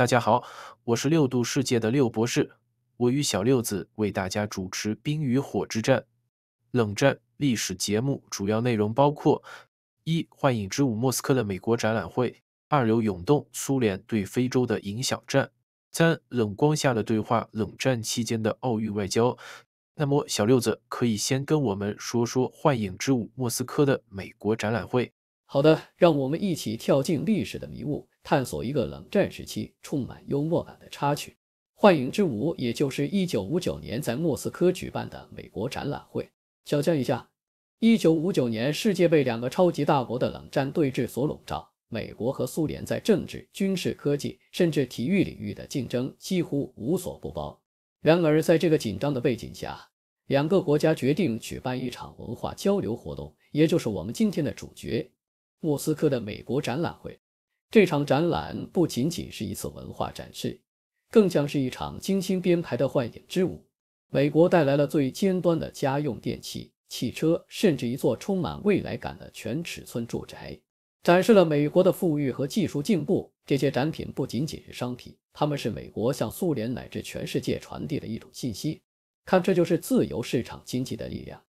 大家好，我是六度世界的六博士，我与小六子为大家主持《冰与火之战：冷战历史》节目，主要内容包括：一、幻影之舞——莫斯科的美国展览会；二、流涌动——苏联对非洲的影响战；三、冷光下的对话——冷战期间的奥运外交。那么，小六子可以先跟我们说说《幻影之舞——莫斯科的美国展览会》。好的，让我们一起跳进历史的迷雾，探索一个冷战时期充满幽默感的插曲——幻影之舞，也就是1959年在莫斯科举办的美国展览会。想象一下，1959年，世界被两个超级大国的冷战对峙所笼罩，美国和苏联在政治、军事、科技，甚至体育领域的竞争几乎无所不包。然而，在这个紧张的背景下，两个国家决定举办一场文化交流活动，也就是我们今天的主角。莫斯科的美国展览会，这场展览不仅仅是一次文化展示，更像是一场精心编排的幻影之舞。美国带来了最尖端的家用电器、汽车，甚至一座充满未来感的全尺寸住宅，展示了美国的富裕和技术进步。这些展品不仅仅是商品，它们是美国向苏联乃至全世界传递的一种信息。看，这就是自由市场经济的力量。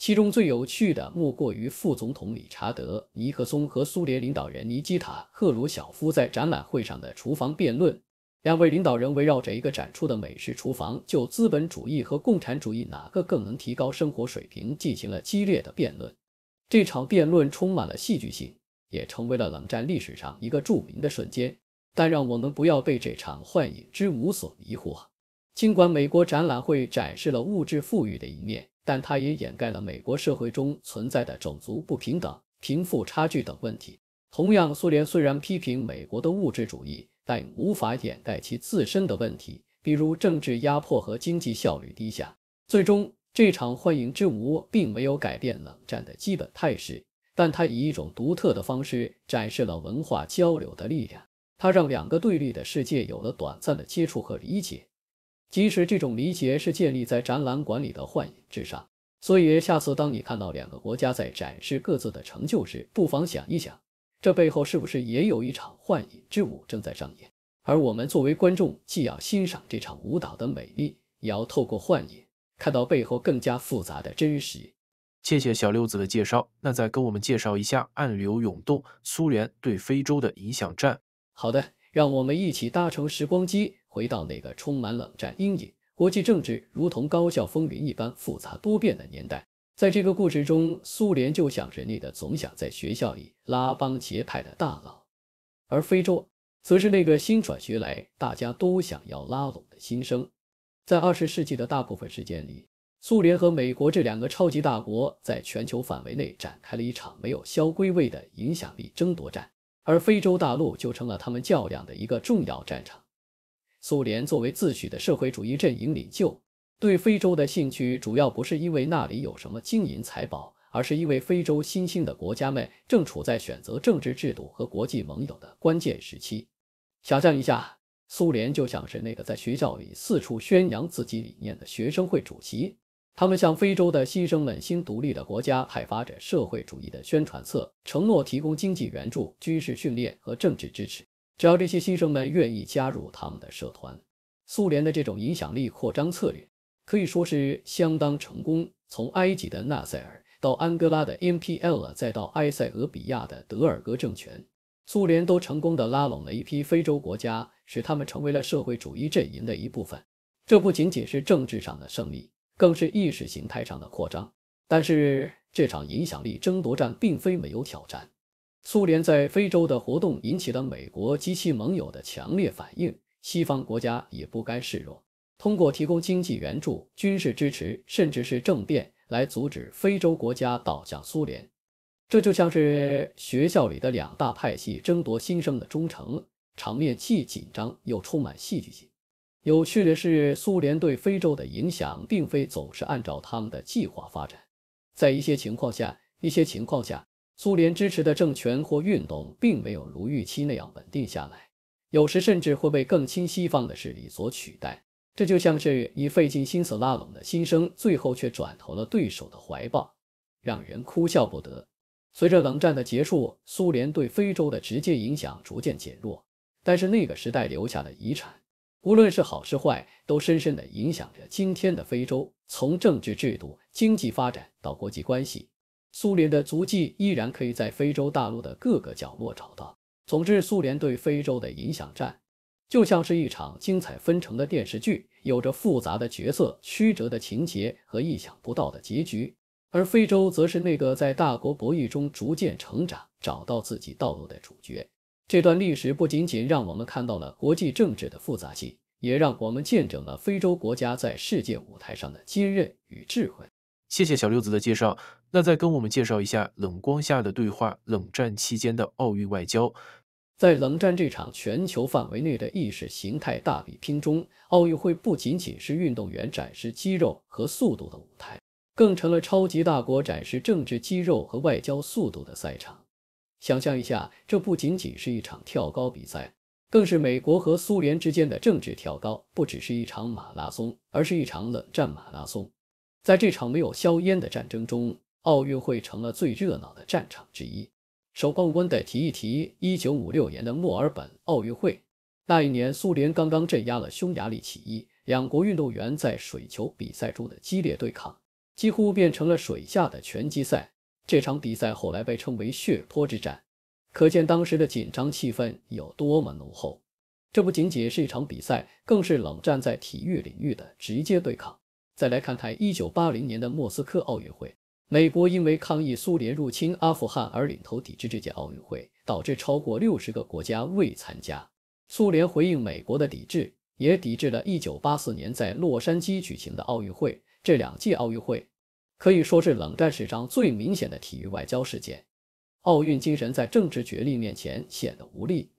其中最有趣的莫过于副总统理查德·尼克松和苏联领导人尼基塔·赫鲁晓夫在展览会上的厨房辩论。两位领导人围绕着一个展出的美式厨房，就资本主义和共产主义哪个更能提高生活水平进行了激烈的辩论。这场辩论充满了戏剧性，也成为了冷战历史上一个著名的瞬间。但让我们不要被这场幻影之舞所迷惑。尽管美国展览会展示了物质富裕的一面。但它也掩盖了美国社会中存在的种族不平等、贫富差距等问题。同样，苏联虽然批评美国的物质主义，但无法掩盖其自身的问题，比如政治压迫和经济效率低下。最终，这场欢迎之舞并没有改变冷战的基本态势，但它以一种独特的方式展示了文化交流的力量。它让两个对立的世界有了短暂的接触和理解。即使这种理解是建立在展览馆里的幻影之上，所以下次当你看到两个国家在展示各自的成就时，不妨想一想，这背后是不是也有一场幻影之舞正在上演？而我们作为观众，既要欣赏这场舞蹈的美丽，也要透过幻影看到背后更加复杂的真实。谢谢小六子的介绍，那再跟我们介绍一下暗流涌动，苏联对非洲的影响战。好的，让我们一起搭乘时光机。回到那个充满冷战阴影、国际政治如同高校风云一般复杂多变的年代，在这个故事中，苏联就像人类的总想在学校里拉帮结派的大佬，而非洲则是那个新转学来、大家都想要拉拢的新生。在二十世纪的大部分时间里，苏联和美国这两个超级大国在全球范围内展开了一场没有硝归位的影响力争夺战，而非洲大陆就成了他们较量的一个重要战场。苏联作为自诩的社会主义阵营领袖，对非洲的兴趣主要不是因为那里有什么金银财宝，而是因为非洲新兴的国家们正处在选择政治制度和国际盟友的关键时期。想象一下，苏联就像是那个在学校里四处宣扬自己理念的学生会主席，他们向非洲的新生们、新独立的国家派发着社会主义的宣传册，承诺提供经济援助、军事训练和政治支持。只要这些新生们愿意加入他们的社团，苏联的这种影响力扩张策略可以说是相当成功。从埃及的纳塞尔到安哥拉的 m p l 再到埃塞俄比亚的德尔格政权，苏联都成功的拉拢了一批非洲国家，使他们成为了社会主义阵营的一部分。这不仅仅是政治上的胜利，更是意识形态上的扩张。但是，这场影响力争夺战并非没有挑战。苏联在非洲的活动引起了美国及其盟友的强烈反应，西方国家也不甘示弱，通过提供经济援助、军事支持，甚至是政变来阻止非洲国家倒向苏联。这就像是学校里的两大派系争夺新生的忠诚，场面既紧张又充满戏剧性。有趣的是，苏联对非洲的影响并非总是按照他们的计划发展，在一些情况下，一些情况下。苏联支持的政权或运动并没有如预期那样稳定下来，有时甚至会被更亲西方的势力所取代。这就像是你费尽心思拉拢的新生，最后却转投了对手的怀抱，让人哭笑不得。随着冷战的结束，苏联对非洲的直接影响逐渐减弱，但是那个时代留下的遗产，无论是好是坏，都深深的影响着今天的非洲，从政治制度、经济发展到国际关系。苏联的足迹依然可以在非洲大陆的各个角落找到。总之，苏联对非洲的影响战，就像是一场精彩纷呈的电视剧，有着复杂的角色、曲折的情节和意想不到的结局。而非洲则是那个在大国博弈中逐渐成长、找到自己道路的主角。这段历史不仅仅让我们看到了国际政治的复杂性，也让我们见证了非洲国家在世界舞台上的坚韧与智慧。谢谢小六子的介绍。那再跟我们介绍一下冷光下的对话，冷战期间的奥运外交。在冷战这场全球范围内的意识形态大比拼中，奥运会不仅仅是运动员展示肌肉和速度的舞台，更成了超级大国展示政治肌肉和外交速度的赛场。想象一下，这不仅仅是一场跳高比赛，更是美国和苏联之间的政治跳高。不只是一场马拉松，而是一场冷战马拉松。在这场没有硝烟的战争中。奥运会成了最热闹的战场之一。首望官得提一提一九五六年的墨尔本奥运会，那一年苏联刚刚镇压了匈牙利起义，两国运动员在水球比赛中的激烈对抗几乎变成了水下的拳击赛。这场比赛后来被称为“血泊之战”，可见当时的紧张气氛有多么浓厚。这不仅仅是一场比赛，更是冷战在体育领域的直接对抗。再来看看一九八零年的莫斯科奥运会。美国因为抗议苏联入侵阿富汗而领头抵制这届奥运会，导致超过六十个国家未参加。苏联回应美国的抵制，也抵制了1984年在洛杉矶举行的奥运会。这两届奥运会可以说是冷战史上最明显的体育外交事件。奥运精神在政治角力面前显得无力。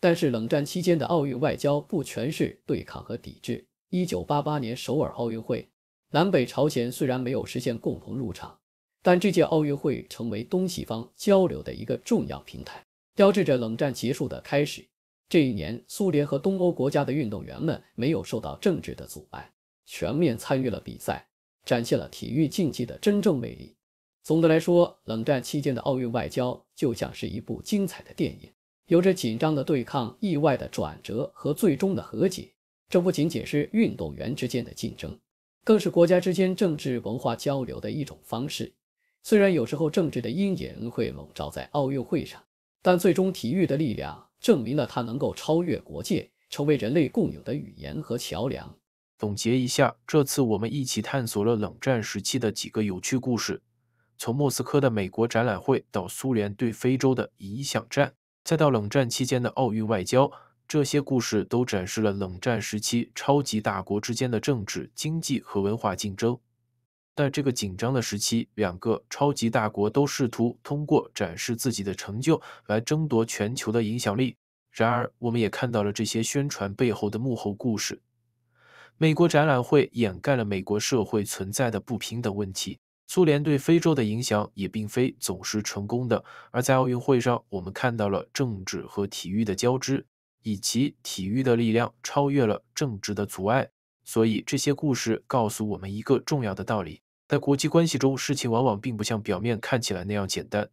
但是，冷战期间的奥运外交不全是对抗和抵制。1988年首尔奥运会，南北朝鲜虽然没有实现共同入场。但这届奥运会成为东西方交流的一个重要平台，标志着冷战结束的开始。这一年，苏联和东欧国家的运动员们没有受到政治的阻碍，全面参与了比赛，展现了体育竞技的真正魅力。总的来说，冷战期间的奥运外交就像是一部精彩的电影，有着紧张的对抗、意外的转折和最终的和解。这不仅仅是运动员之间的竞争，更是国家之间政治文化交流的一种方式。虽然有时候政治的阴影会笼罩在奥运会上，但最终体育的力量证明了它能够超越国界，成为人类共有的语言和桥梁。总结一下，这次我们一起探索了冷战时期的几个有趣故事，从莫斯科的美国展览会到苏联对非洲的影响战，再到冷战期间的奥运外交，这些故事都展示了冷战时期超级大国之间的政治、经济和文化竞争。在这个紧张的时期，两个超级大国都试图通过展示自己的成就来争夺全球的影响力。然而，我们也看到了这些宣传背后的幕后故事。美国展览会掩盖了美国社会存在的不平等问题。苏联对非洲的影响也并非总是成功的。而在奥运会上，我们看到了政治和体育的交织，以及体育的力量超越了政治的阻碍。所以，这些故事告诉我们一个重要的道理。在国际关系中，事情往往并不像表面看起来那样简单，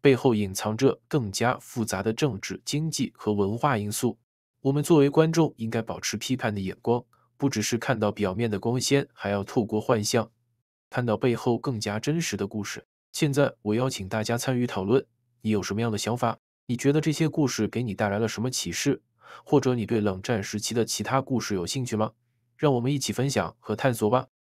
背后隐藏着更加复杂的政治、经济和文化因素。我们作为观众，应该保持批判的眼光，不只是看到表面的光鲜，还要透过幻象看到背后更加真实的故事。现在，我邀请大家参与讨论：你有什么样的想法？你觉得这些故事给你带来了什么启示？或者你对冷战时期的其他故事有兴趣吗？让我们一起分享和探索吧。